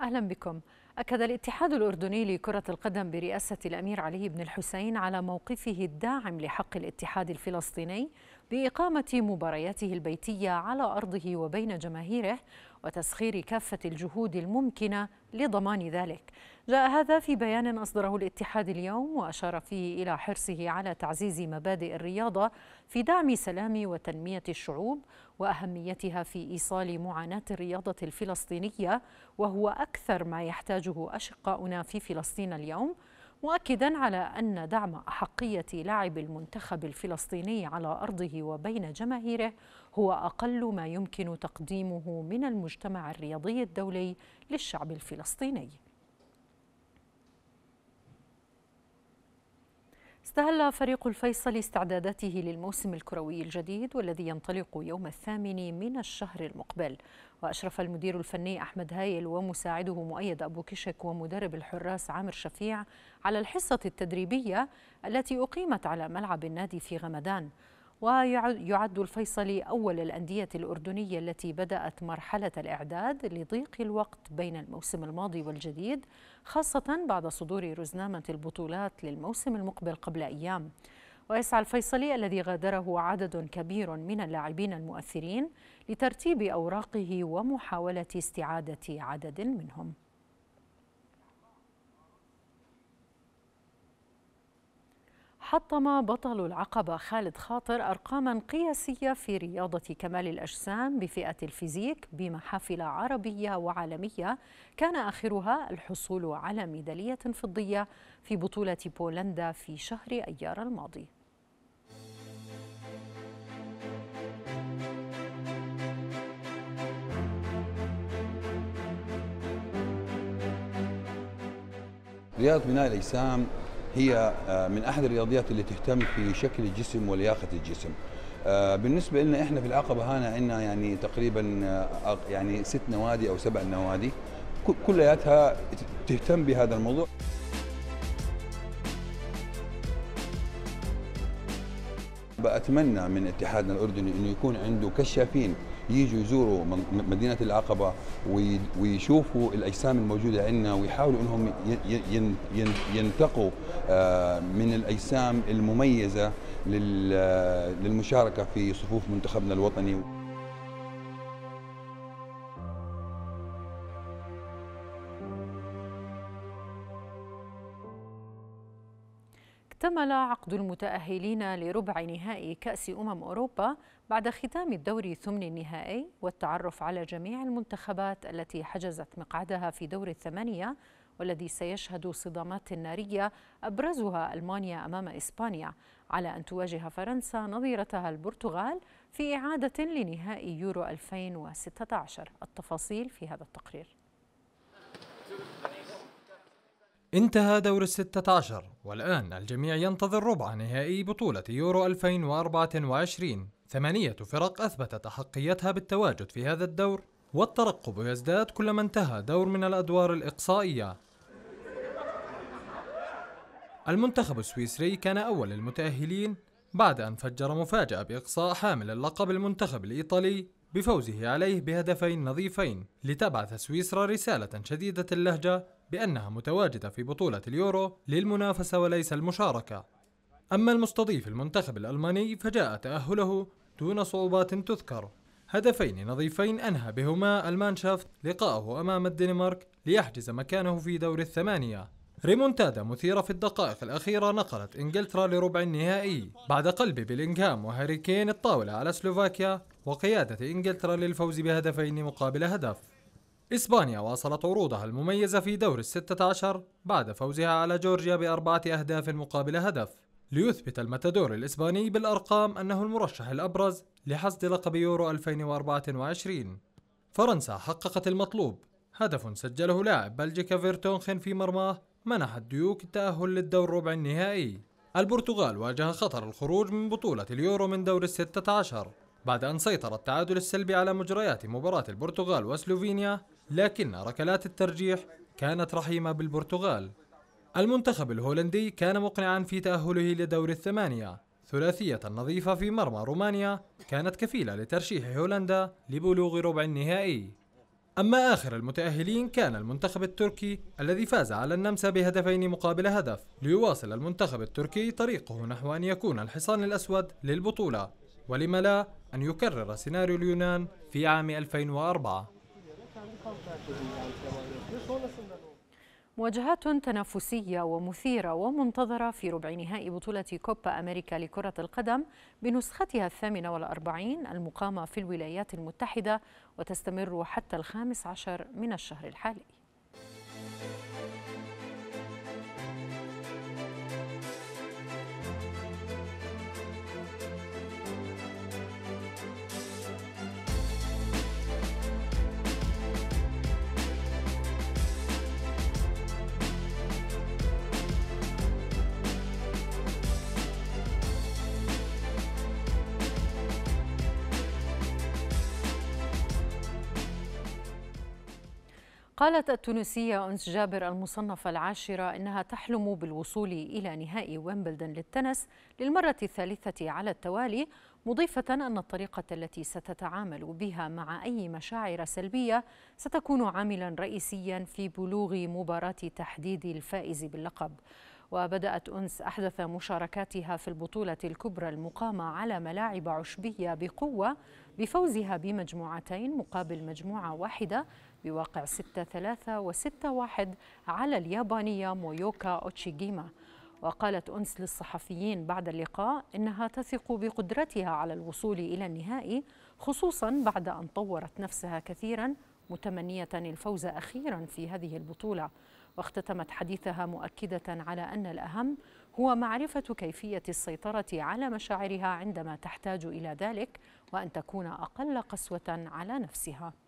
أهلا بكم أكد الاتحاد الأردني لكرة القدم برئاسة الأمير علي بن الحسين على موقفه الداعم لحق الاتحاد الفلسطيني بإقامة مبارياته البيتية على أرضه وبين جماهيره وتسخير كافة الجهود الممكنة لضمان ذلك. جاء هذا في بيان أصدره الاتحاد اليوم وأشار فيه إلى حرصه على تعزيز مبادئ الرياضة في دعم سلام وتنمية الشعوب وأهميتها في إيصال معاناة الرياضة الفلسطينية وهو أكثر ما يحتاج يحتاجه أشقاؤنا في فلسطين اليوم مؤكدا على أن دعم أحقية لعب المنتخب الفلسطيني على أرضه وبين جماهيره هو أقل ما يمكن تقديمه من المجتمع الرياضي الدولي للشعب الفلسطيني استهل فريق الفيصل استعداداته للموسم الكروي الجديد والذي ينطلق يوم الثامن من الشهر المقبل وأشرف المدير الفني أحمد هايل ومساعده مؤيد أبو كشك ومدرب الحراس عامر شفيع على الحصة التدريبية التي أقيمت على ملعب النادي في غمدان ويعد الفيصلي أول الأندية الأردنية التي بدأت مرحلة الإعداد لضيق الوقت بين الموسم الماضي والجديد خاصة بعد صدور رزنامة البطولات للموسم المقبل قبل أيام ويسعى الفيصلي الذي غادره عدد كبير من اللاعبين المؤثرين لترتيب أوراقه ومحاولة استعادة عدد منهم حطم بطل العقبة خالد خاطر أرقاما قياسية في رياضة كمال الأجسام بفئة الفيزيك بمحافل عربية وعالمية كان آخرها الحصول على ميدالية فضية في بطولة بولندا في شهر أيار الماضي رياضة بناء الأجسام هي آه، من احد الرياضيات اللي تهتم في شكل الجسم ولياقه الجسم آه، بالنسبه لنا احنا في العقبه هنا عندنا يعني تقريبا آه، يعني ست نوادي او سبع نوادي كلياتها تهتم بهذا الموضوع بأتمنى من اتحادنا الأردني أنه يكون عنده كشافين يجوا يزوروا مدينه العقبه ويشوفوا الاجسام الموجوده عندنا ويحاولوا انهم ينتقوا آه، من الاجسام المميزه آه، للمشاركه في صفوف منتخبنا الوطني اكتمل عقد المتأهلين لربع نهائي كأس أمم أوروبا بعد ختام الدور ثمن النهائي والتعرف على جميع المنتخبات التي حجزت مقعدها في دور الثمانية والذي سيشهد صدامات نارية أبرزها ألمانيا أمام إسبانيا على أن تواجه فرنسا نظيرتها البرتغال في إعادة لنهائي يورو 2016 التفاصيل في هذا التقرير انتهى دور الستة عشر والآن الجميع ينتظر ربع نهائي بطولة يورو 2024 ثمانية فرق أثبتت أحقيتها بالتواجد في هذا الدور والترقب يزداد كلما انتهى دور من الأدوار الإقصائية المنتخب السويسري كان أول المتأهلين بعد أن فجر مفاجأة بإقصاء حامل اللقب المنتخب الإيطالي بفوزه عليه بهدفين نظيفين لتبعث سويسرا رسالة شديدة اللهجة بأنها متواجدة في بطولة اليورو للمنافسة وليس المشاركة أما المستضيف المنتخب الألماني فجاء تأهله دون صعوبات تذكر هدفين نظيفين أنهى بهما المانشافت لقاءه أمام الدنمارك ليحجز مكانه في دور الثمانية ريمونتادا مثيرة في الدقائق الأخيرة نقلت إنجلترا لربع النهائي بعد قلب بلينغهام وهاري كين الطاولة على سلوفاكيا وقيادة إنجلترا للفوز بهدفين مقابل هدف إسبانيا واصلت عروضها المميزة في دور الستة عشر بعد فوزها على جورجيا بأربعة أهداف مقابل هدف ليثبت المتدور الإسباني بالأرقام أنه المرشح الأبرز لحصد لقب يورو 2024 فرنسا حققت المطلوب هدف سجله لاعب بلجيكا فيرتونخن في مرماه منح الديوك التأهل للدور ربع النهائي البرتغال واجه خطر الخروج من بطولة اليورو من دور الستة عشر بعد أن سيطر التعادل السلبي على مجريات مباراة البرتغال وسلوفينيا لكن ركلات الترجيح كانت رحيمة بالبرتغال المنتخب الهولندي كان مقنعا في تأهله لدور الثمانية ثلاثية نظيفة في مرمى رومانيا كانت كفيلة لترشيح هولندا لبلوغ ربع النهائي أما آخر المتأهلين كان المنتخب التركي الذي فاز على النمسا بهدفين مقابل هدف ليواصل المنتخب التركي طريقه نحو أن يكون الحصان الأسود للبطولة ولم لا أن يكرر سيناريو اليونان في عام 2004 مواجهات تنافسية ومثيرة ومنتظرة في ربع نهائي بطولة كوبا أمريكا لكرة القدم بنسختها الثامنة والأربعين المقامة في الولايات المتحدة وتستمر حتى الخامس عشر من الشهر الحالي قالت التونسية أنس جابر المصنفة العاشرة إنها تحلم بالوصول إلى نهائي ويمبلدن للتنس للمرة الثالثة على التوالي مضيفة أن الطريقة التي ستتعامل بها مع أي مشاعر سلبية ستكون عاملا رئيسيا في بلوغ مباراة تحديد الفائز باللقب وبدأت أنس أحدث مشاركاتها في البطولة الكبرى المقامة على ملاعب عشبية بقوة بفوزها بمجموعتين مقابل مجموعة واحدة بواقع 6-3 و6-1 على اليابانية مويوكا أوتشيجيما وقالت أنس للصحفيين بعد اللقاء إنها تثق بقدرتها على الوصول إلى النهائي خصوصا بعد أن طورت نفسها كثيرا متمنية الفوز أخيرا في هذه البطولة واختتمت حديثها مؤكدة على أن الأهم هو معرفة كيفية السيطرة على مشاعرها عندما تحتاج إلى ذلك وأن تكون أقل قسوة على نفسها